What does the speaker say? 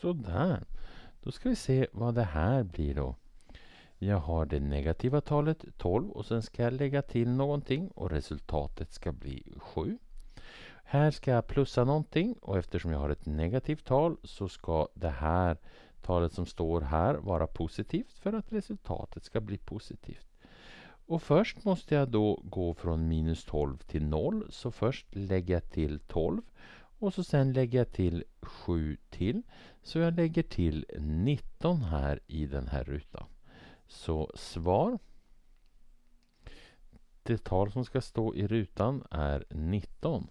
Sådär. Då ska vi se vad det här blir då. Jag har det negativa talet 12 och sen ska jag lägga till någonting och resultatet ska bli 7. Här ska jag plussa någonting och eftersom jag har ett negativt tal så ska det här talet som står här vara positivt för att resultatet ska bli positivt. Och först måste jag då gå från minus 12 till 0 så först lägger jag till 12 och så sen lägger jag till 7 till. Så jag lägger till 19 här i den här rutan. Så svar. Det tal som ska stå i rutan är 19.